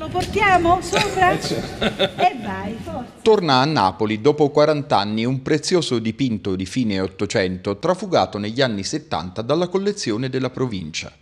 Lo portiamo sopra? Eh, e vai, forza. Torna a Napoli dopo 40 anni un prezioso dipinto di fine Ottocento trafugato negli anni 70 dalla collezione della provincia.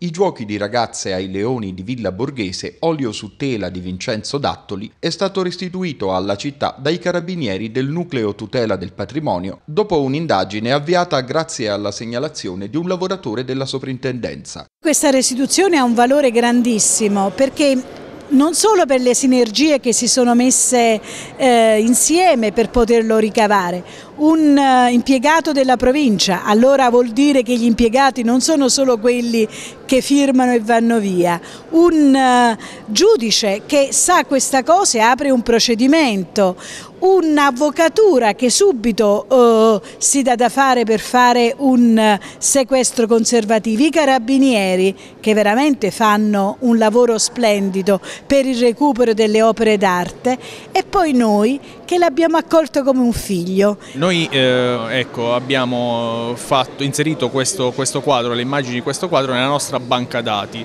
I giochi di ragazze ai leoni di Villa Borghese, olio su tela di Vincenzo Dattoli, è stato restituito alla città dai carabinieri del nucleo tutela del patrimonio dopo un'indagine avviata grazie alla segnalazione di un lavoratore della soprintendenza. Questa restituzione ha un valore grandissimo perché non solo per le sinergie che si sono messe eh, insieme per poterlo ricavare, un eh, impiegato della provincia, allora vuol dire che gli impiegati non sono solo quelli che firmano e vanno via, un eh, giudice che sa questa cosa e apre un procedimento, un'avvocatura che subito eh, si dà da fare per fare un eh, sequestro conservativo, i carabinieri che veramente fanno un lavoro splendido per il recupero delle opere d'arte e poi noi che l'abbiamo accolto come un figlio. Non noi eh, ecco, abbiamo fatto, inserito questo, questo quadro, le immagini di questo quadro nella nostra banca dati,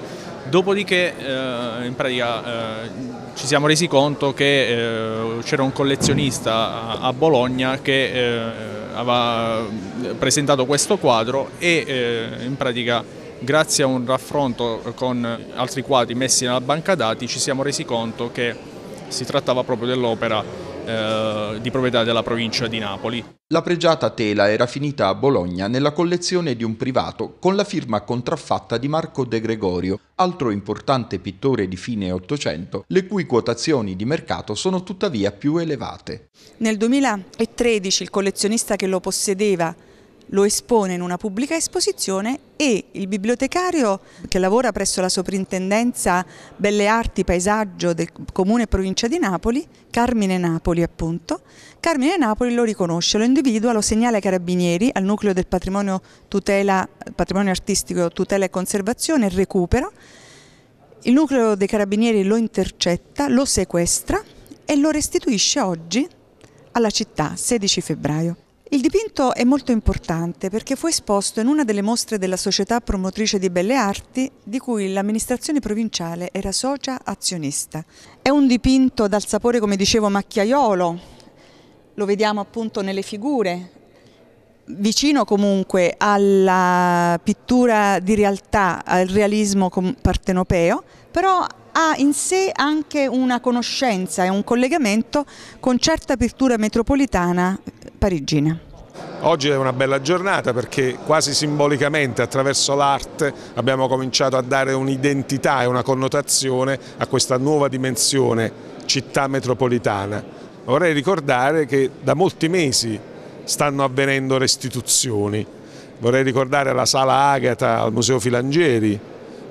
dopodiché eh, in pratica eh, ci siamo resi conto che eh, c'era un collezionista a, Bologna che eh, aveva presentato questo quadro e in pratica grazie a un raffronto con altri quadri messi nella banca dati ci siamo resi conto che si trattava proprio dell'opera eh, di proprietà della provincia di Napoli. La pregiata tela era finita a Bologna nella collezione di un privato con la firma contraffatta di Marco De Gregorio, altro importante pittore di fine Ottocento, le cui quotazioni di mercato sono tuttavia più elevate. Nel 2013 il collezionista che lo possedeva lo espone in una pubblica esposizione e il bibliotecario che lavora presso la Soprintendenza Belle Arti Paesaggio del Comune e Provincia di Napoli, Carmine Napoli appunto, Carmine Napoli lo riconosce, lo individua, lo segnala ai carabinieri, al nucleo del patrimonio, tutela, patrimonio artistico, tutela e conservazione e recupero, il nucleo dei carabinieri lo intercetta, lo sequestra e lo restituisce oggi alla città, 16 febbraio. Il dipinto è molto importante perché fu esposto in una delle mostre della Società Promotrice di Belle Arti di cui l'amministrazione provinciale era socia azionista. È un dipinto dal sapore, come dicevo, macchiaiolo, lo vediamo appunto nelle figure, vicino comunque alla pittura di realtà, al realismo partenopeo, però ha in sé anche una conoscenza e un collegamento con certa pittura metropolitana parigina. Oggi è una bella giornata perché quasi simbolicamente attraverso l'arte abbiamo cominciato a dare un'identità e una connotazione a questa nuova dimensione città metropolitana. Vorrei ricordare che da molti mesi stanno avvenendo restituzioni. Vorrei ricordare la sala Agata al Museo Filangieri,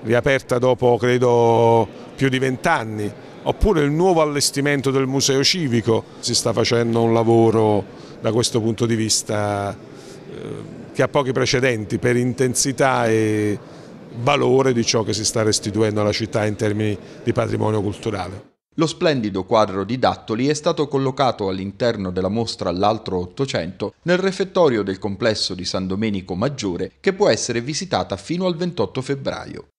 riaperta dopo credo più di vent'anni, oppure il nuovo allestimento del Museo Civico, si sta facendo un lavoro da questo punto di vista eh, che ha pochi precedenti per intensità e valore di ciò che si sta restituendo alla città in termini di patrimonio culturale. Lo splendido quadro di Dattoli è stato collocato all'interno della mostra L'altro Ottocento nel refettorio del complesso di San Domenico Maggiore che può essere visitata fino al 28 febbraio.